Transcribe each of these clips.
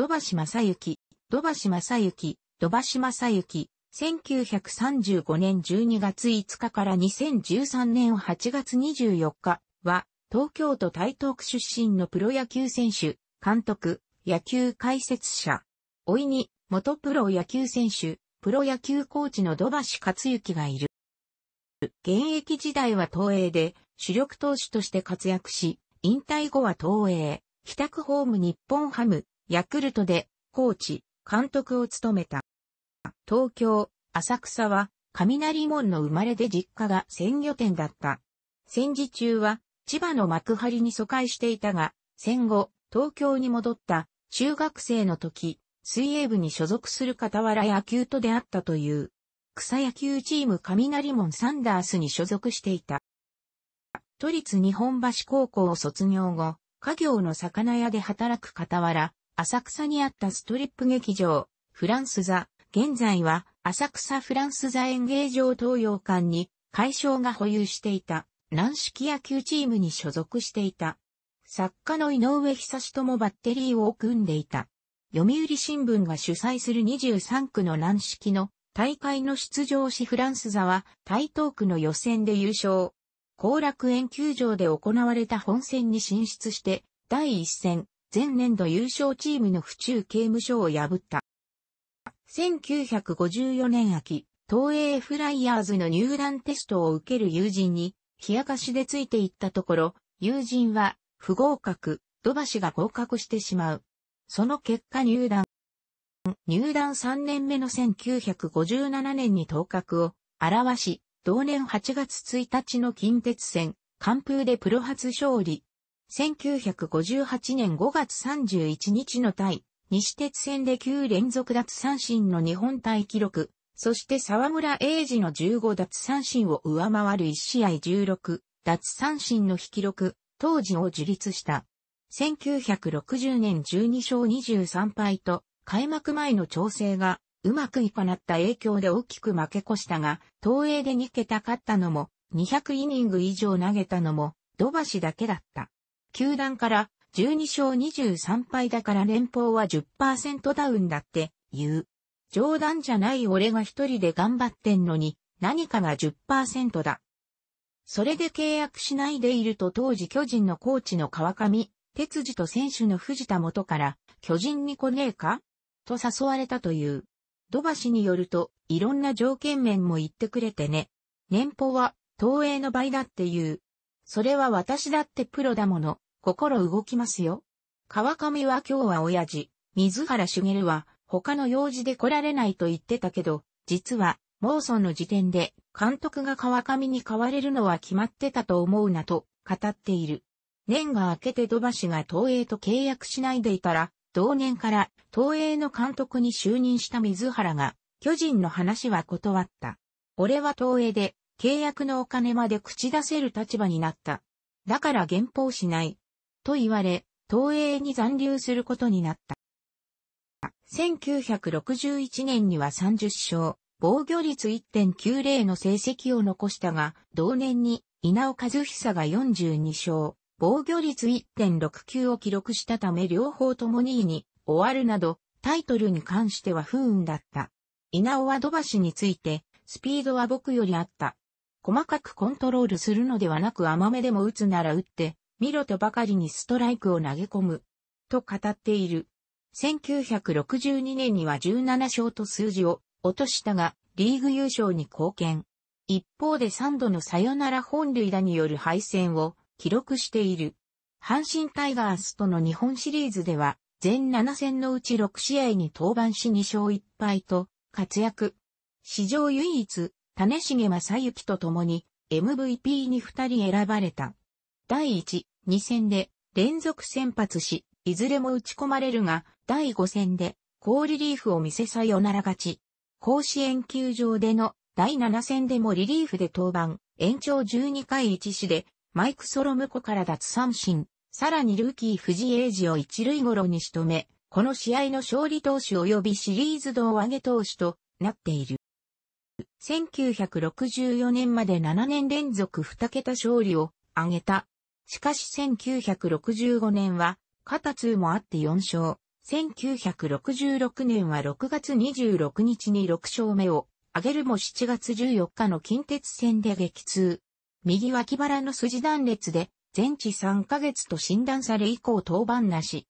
土橋正幸、土橋正幸、土橋正幸、1935年12月5日から2013年8月24日は、東京都台東区出身のプロ野球選手、監督、野球解説者。おいに、元プロ野球選手、プロ野球コーチの土橋克幸がいる。現役時代は東映で主力投手として活躍し、引退後は東映、北区ホーム日本ハム、ヤクルトで、コーチ、監督を務めた。東京、浅草は、雷門の生まれで実家が鮮魚店だった。戦時中は、千葉の幕張に疎開していたが、戦後、東京に戻った、中学生の時、水泳部に所属する傍ら野球と出会ったという、草野球チーム雷門サンダースに所属していた。都立日本橋高校を卒業後、家業の魚屋で働く傍ら、浅草にあったストリップ劇場、フランス座、現在は浅草フランス座演芸場東洋館に会賞が保有していた軟式野球チームに所属していた。作家の井上久志ともバッテリーを組んでいた。読売新聞が主催する23区の軟式の大会の出場しフランス座は台東区の予選で優勝。後楽園球場で行われた本戦に進出して第1戦前年度優勝チームの府中刑務所を破った。1954年秋、東映フライヤーズの入団テストを受ける友人に、冷やかしでついていったところ、友人は、不合格、土橋が合格してしまう。その結果入団。入団3年目の1957年に頭角を表し、同年8月1日の近鉄戦、完封でプロ初勝利、1958年5月31日の対、西鉄戦で9連続奪三振の日本対記録、そして沢村英二の15奪三振を上回る1試合16奪三振の非記録、当時を樹立した。1960年12勝23敗と、開幕前の調整がうまくいかなった影響で大きく負け越したが、東映で2桁勝ったのも、200イニング以上投げたのも、土橋だけだった。球団から12勝23敗だから年俸は10%ダウンだって言う。冗談じゃない俺が一人で頑張ってんのに何かが10%だ。それで契約しないでいると当時巨人のコーチの川上、哲司と選手の藤田元から巨人に来ねえかと誘われたという。土橋によるといろんな条件面も言ってくれてね。年俸は東映の倍だっていう。それは私だってプロだもの、心動きますよ。川上は今日は親父、水原茂は他の用事で来られないと言ってたけど、実は、モーソンの時点で監督が川上に買われるのは決まってたと思うなと語っている。年が明けて土橋が東映と契約しないでいたら、同年から東映の監督に就任した水原が、巨人の話は断った。俺は東映で契約のお金まで口出せる立場になった。だから減俸しない。と言われ、東映に残留することになった。1961年には30勝、防御率1.90の成績を残したが、同年に稲尾和久が42勝、防御率1.69を記録したため両方とも2位に終わるなど、タイトルに関しては不運だった。稲尾は土橋について、スピードは僕よりあった。細かくコントロールするのではなく甘めでも打つなら打って、見ろとばかりにストライクを投げ込む、と語っている。1962年には17勝と数字を落としたが、リーグ優勝に貢献。一方で3度のサヨナラ本塁打による敗戦を記録している。阪神タイガースとの日本シリーズでは、全7戦のうち6試合に登板し2勝1敗と活躍。史上唯一、種重正幸と共に MVP に2人選ばれた。第1、2戦で連続先発し、いずれも打ち込まれるが、第5戦で高リリーフを見せさよなら勝ち。甲子園球場での第7戦でもリリーフで登板、延長12回1死で、マイク・ソロムコから脱三振、さらにルーキー藤井英二を一塁ごろに仕留め、この試合の勝利投手及びシリーズ同上げ投手となっている。1964年まで7年連続2桁勝利を挙げた。しかし1965年は、肩痛もあって4勝。1966年は6月26日に6勝目を挙げるも7月14日の近鉄戦で激痛。右脇腹の筋断裂で全治3ヶ月と診断され以降登板なし。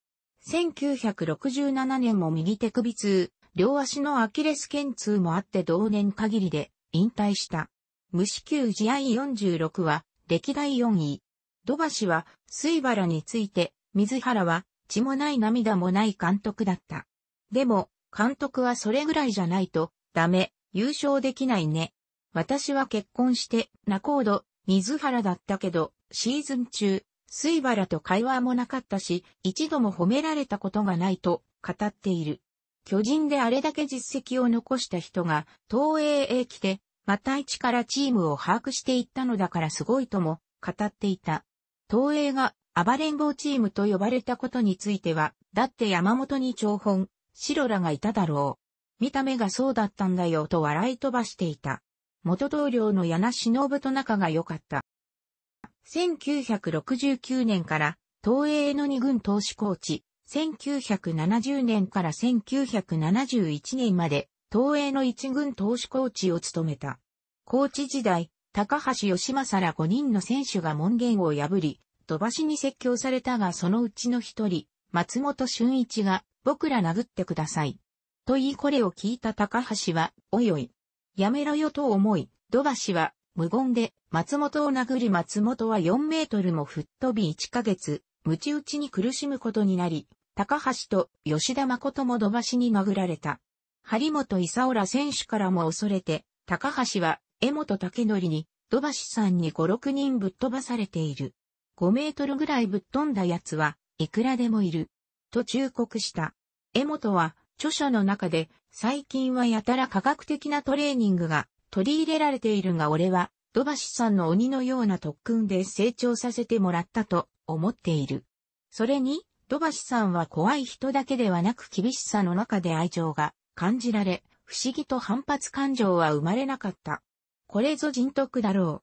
1967年も右手首痛、両足のアキレス腱痛もあって同年限りで引退した。無支給試合46は歴代4位。土橋は水原について、水原は血もない涙もない監督だった。でも、監督はそれぐらいじゃないと、ダメ、優勝できないね。私は結婚して、仲人、水原だったけど、シーズン中、水原と会話もなかったし、一度も褒められたことがないと語っている。巨人であれだけ実績を残した人が、東映へ来て、また一からチームを把握していったのだからすごいとも語っていた。東映が暴れん坊チームと呼ばれたことについては、だって山本に長本、白らがいただろう。見た目がそうだったんだよと笑い飛ばしていた。元同僚の柳忍と仲が良かった。1969年から東映の二軍投資コーチ、1970年から1971年まで、東映の一軍投手コーチを務めた。コーチ時代、高橋義正ら5人の選手が門限を破り、飛ばしに説教されたがそのうちの一人、松本俊一が、僕ら殴ってください。と言いこれを聞いた高橋は、おいおい、やめろよと思い、土橋は、無言で、松本を殴り松本は4メートルも吹っ飛び1ヶ月、鞭打ちに苦しむことになり、高橋と吉田誠も土橋に殴られた。張本勲ら選手からも恐れて、高橋は江本武則に土橋さんに5、6人ぶっ飛ばされている。5メートルぐらいぶっ飛んだ奴はいくらでもいる。と忠告した。江本は著書の中で最近はやたら科学的なトレーニングが取り入れられているが俺は土橋さんの鬼のような特訓で成長させてもらったと思っている。それに土橋さんは怖い人だけではなく厳しさの中で愛情が感じられ、不思議と反発感情は生まれなかった。これぞ人徳だろう。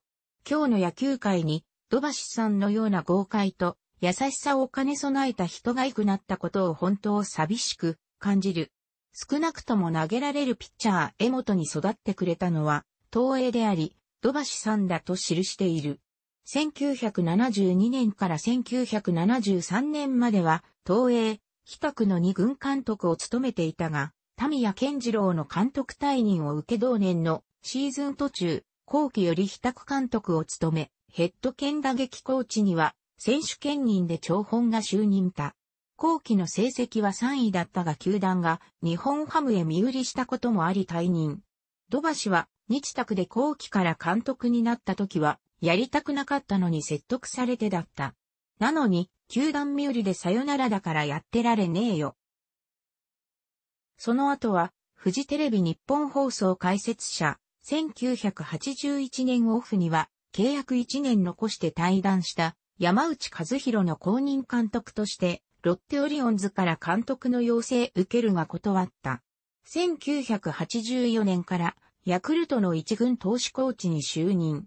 今日の野球界に、土橋さんのような豪快と優しさを兼ね備えた人が良くなったことを本当寂しく感じる。少なくとも投げられるピッチャー江本に育ってくれたのは、東映であり、土橋さんだと記している。1972年から1973年までは、東映、北区の二軍監督を務めていたが、民谷健次郎の監督退任を受け同年のシーズン途中、後期より北区監督を務め、ヘッド剣打撃コーチには、選手兼任で長本が就任た。後期の成績は3位だったが球団が日本ハムへ身売りしたこともあり退任。土橋は日宅で後期から監督になった時はやりたくなかったのに説得されてだった。なのに、球団身売りでさよならだからやってられねえよ。その後は、フジテレビ日本放送解説者、1981年オフには、契約1年残して退団した山内和弘の公認監督として、ロッテオリオンズから監督の要請受けるが断った。1984年からヤクルトの一軍投手コーチに就任。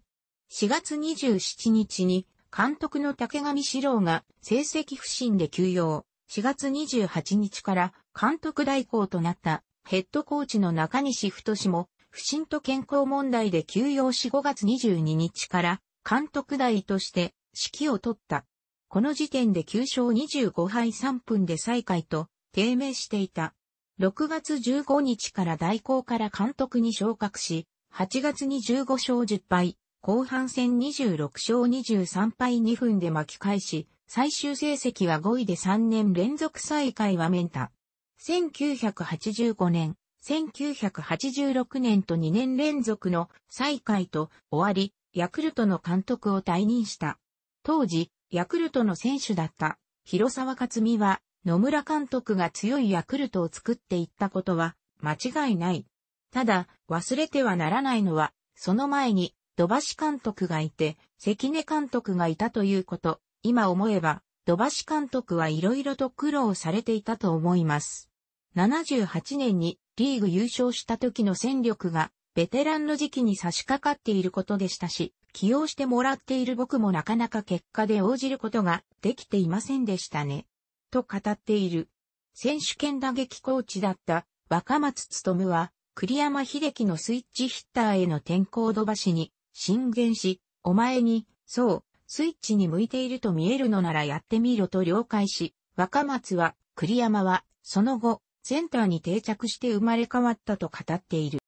4月27日に監督の竹上史郎が成績不振で休養。4月28日から監督代行となったヘッドコーチの中西太も不振と健康問題で休養し5月22日から監督代として指揮を取った。この時点で9勝25敗3分で再開と低迷していた。6月15日から代行から監督に昇格し、8月に15勝10敗、後半戦26勝23敗2分で巻き返し、最終成績は5位で3年連続最下位はメンタ。1985年、1986年と2年連続の最下位と終わり、ヤクルトの監督を退任した。当時、ヤクルトの選手だった広沢克美は野村監督が強いヤクルトを作っていったことは間違いない。ただ、忘れてはならないのは、その前に土橋監督がいて、関根監督がいたということ、今思えば、土橋監督はいろいろと苦労されていたと思います。78年にリーグ優勝した時の戦力が、ベテランの時期に差し掛かっていることでしたし、起用してもらっている僕もなかなか結果で応じることができていませんでしたね。と語っている。選手権打撃コーチだった若松務は、栗山秀樹のスイッチヒッターへの転向土橋に進言し、お前に、そう、スイッチに向いていると見えるのならやってみろと了解し、若松は、栗山は、その後、センターに定着して生まれ変わったと語っている。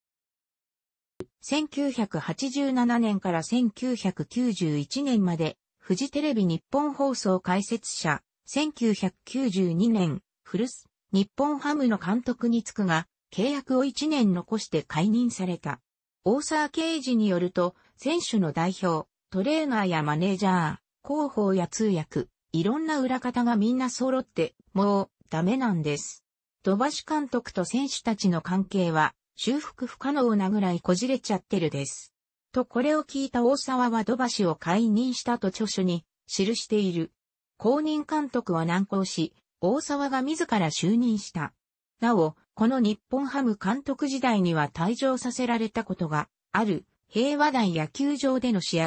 1987年から1991年まで、フジテレビ日本放送解説者、1992年、古巣、日本ハムの監督につくが、契約を1年残して解任された。大沢刑事によると、選手の代表、トレーナーやマネージャー、広報や通訳、いろんな裏方がみんな揃って、もう、ダメなんです。土橋監督と選手たちの関係は、修復不可能なぐらいこじれちゃってるです。とこれを聞いた大沢は土橋を解任したと著書に記している。公認監督は難航し、大沢が自ら就任した。なお、この日本ハム監督時代には退場させられたことがある平和台野球場での試合、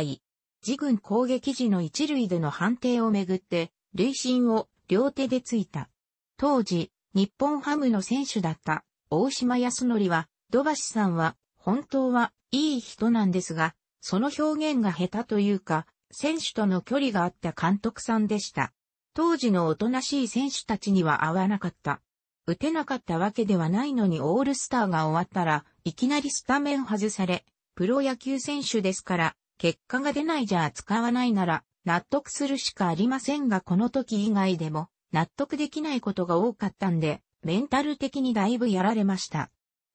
自軍攻撃時の一塁での判定をめぐって、累進を両手でついた。当時、日本ハムの選手だった大島康則は、土橋さんは、本当はいい人なんですが、その表現が下手というか、選手との距離があった監督さんでした。当時のおとなしい選手たちには合わなかった。打てなかったわけではないのにオールスターが終わったらいきなりスタメン外され、プロ野球選手ですから、結果が出ないじゃ扱わないなら、納得するしかありませんがこの時以外でも、納得できないことが多かったんで、メンタル的にだいぶやられました。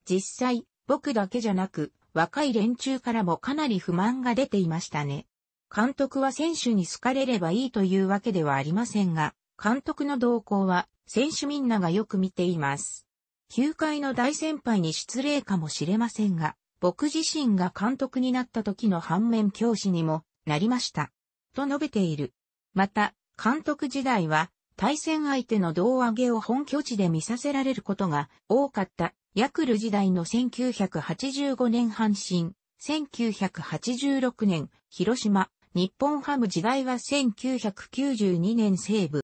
実際、僕だけじゃなく、若い連中からもかなり不満が出ていましたね。監督は選手に好かれればいいというわけではありませんが、監督の動向は選手みんながよく見ています。球界の大先輩に失礼かもしれませんが、僕自身が監督になった時の反面教師にもなりました。と述べている。また、監督時代は、対戦相手の胴上げを本拠地で見させられることが多かった、ヤクル時代の1985年阪神、1986年広島、日本ハム時代は1992年西部。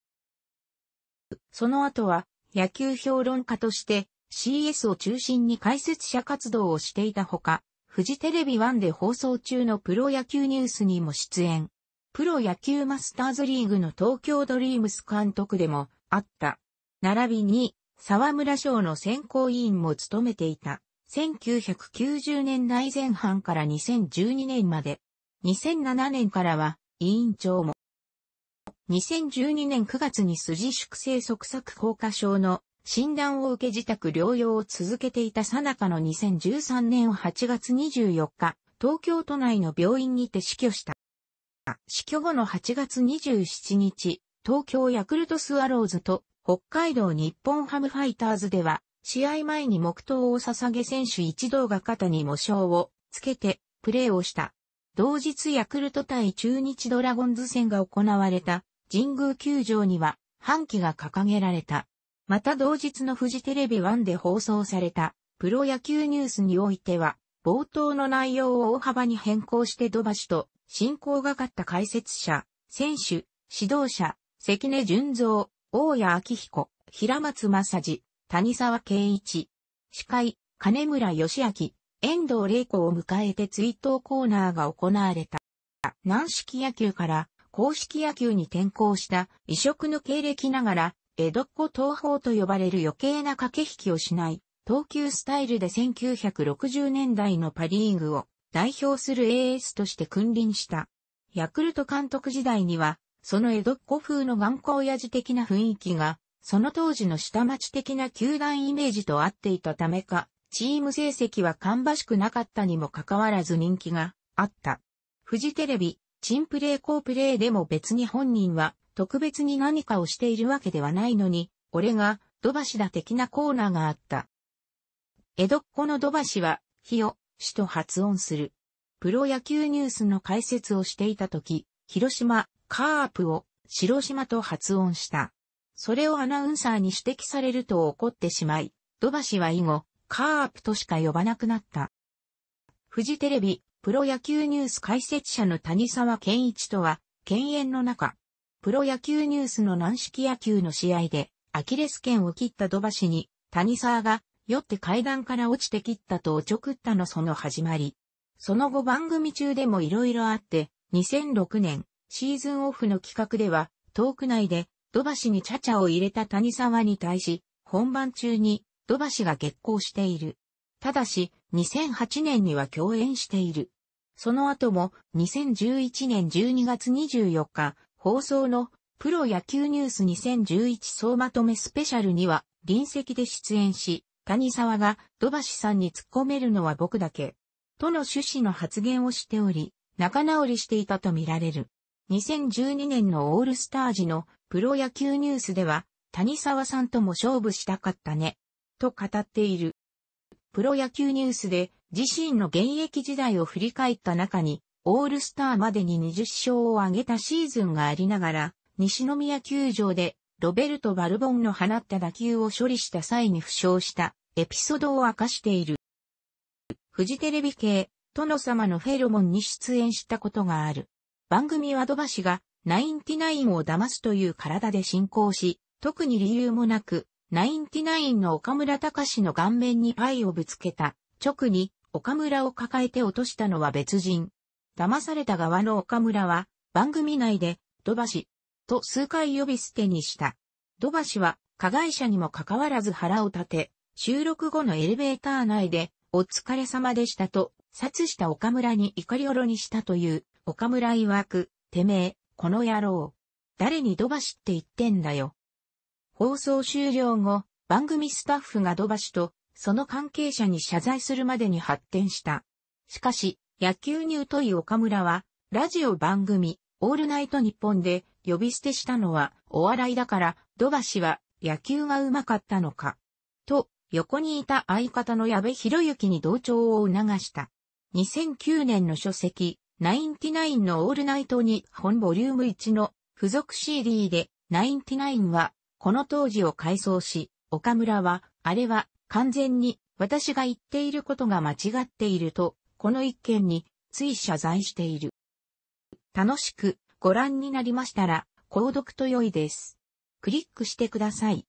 その後は、野球評論家として、CS を中心に解説者活動をしていたほか、フジテレビ1で放送中のプロ野球ニュースにも出演。プロ野球マスターズリーグの東京ドリームス監督でもあった。並びに、沢村賞の選考委員も務めていた。1990年代前半から2012年まで。2007年からは委員長も。2012年9月に筋粛正即作効果症の診断を受け自宅療養を続けていたさなかの2013年8月24日、東京都内の病院にて死去した。死去後の8月27日、東京ヤクルトスワローズと北海道日本ハムファイターズでは、試合前に黙祷を捧げ選手一同が肩に模章をつけてプレーをした。同日ヤクルト対中日ドラゴンズ戦が行われた神宮球場には半旗が掲げられた。また同日のフジテレビ1で放送された、プロ野球ニュースにおいては、冒頭の内容を大幅に変更して土橋と、進行がかった解説者、選手、指導者、関根純三、大谷明彦、平松正治、谷沢圭一、司会、金村義明、遠藤玲子を迎えて追悼コーナーが行われた。軟式野球から公式野球に転向した異色の経歴ながら江戸っ子東方と呼ばれる余計な駆け引きをしない、投球スタイルで1960年代のパリーグを代表するエースとして君臨した。ヤクルト監督時代には、その江戸っ子風の頑固親父的な雰囲気が、その当時の下町的な球団イメージと合っていたためか、チーム成績は芳しくなかったにもかかわらず人気があった。フジテレビ、チンプレイコープレーでも別に本人は特別に何かをしているわけではないのに、俺が、土橋だ的なコーナーがあった。江戸っ子の土橋は、日を、死と発音する。プロ野球ニュースの解説をしていた時、広島、カープを、白島と発音した。それをアナウンサーに指摘されると怒ってしまい、土橋は以後、カープとしか呼ばなくなった。フジテレビ、プロ野球ニュース解説者の谷沢健一とは、犬猿の中、プロ野球ニュースの軟式野球の試合で、アキレス腱を切った土橋に、谷沢が、酔って階段から落ちて切ったとおちょくったのその始まり。その後番組中でも色々あって、2006年、シーズンオフの企画では、トーク内で、土橋にチャチャを入れた谷沢に対し、本番中に、土橋が激光している。ただし、2008年には共演している。その後も、2011年12月24日、放送のプロ野球ニュース2011総まとめスペシャルには臨席で出演し、谷沢が土橋さんに突っ込めるのは僕だけ。との趣旨の発言をしており、仲直りしていたとみられる。2012年のオールスター時のプロ野球ニュースでは、谷沢さんとも勝負したかったね、と語っている。プロ野球ニュースで自身の現役時代を振り返った中に、オールスターまでに20勝を挙げたシーズンがありながら、西宮球場でロベルト・バルボンの放った打球を処理した際に負傷したエピソードを明かしている。フジテレビ系、殿様のフェロモンに出演したことがある。番組はドバシが、ナインティナインを騙すという体で進行し、特に理由もなく、ナインティナインの岡村隆史の顔面にパイをぶつけた。直に、岡村を抱えて落としたのは別人。騙された側の岡村は、番組内で、土橋、と数回呼び捨てにした。土橋は、加害者にもかかわらず腹を立て、収録後のエレベーター内で、お疲れ様でしたと、殺した岡村に怒りおろにしたという、岡村曰く、てめえ、この野郎。誰に土橋って言ってんだよ。放送終了後、番組スタッフが土橋と、その関係者に謝罪するまでに発展した。しかし、野球に疎い岡村は、ラジオ番組、オールナイト日本で呼び捨てしたのはお笑いだから、土橋は野球が上手かったのか。と、横にいた相方の矢部博之に同調を促した。2009年の書籍、ナインティナインのオールナイト日本ボリューム1の付属 CD で、ナインティナインは、この当時を改装し、岡村は、あれは、完全に、私が言っていることが間違っていると、この一件につい謝罪している。楽しくご覧になりましたら、購読と良いです。クリックしてください。